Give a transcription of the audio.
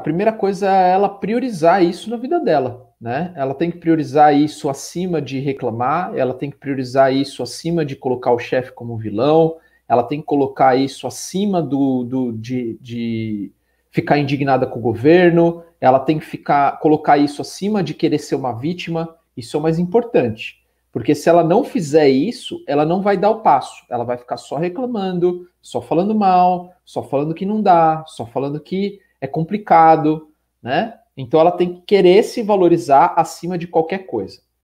a primeira coisa é ela priorizar isso na vida dela, né? Ela tem que priorizar isso acima de reclamar, ela tem que priorizar isso acima de colocar o chefe como vilão, ela tem que colocar isso acima do, do de, de ficar indignada com o governo, ela tem que ficar colocar isso acima de querer ser uma vítima. Isso é o mais importante, porque se ela não fizer isso, ela não vai dar o passo, ela vai ficar só reclamando, só falando mal, só falando que não dá, só falando que é complicado, né? Então ela tem que querer se valorizar acima de qualquer coisa.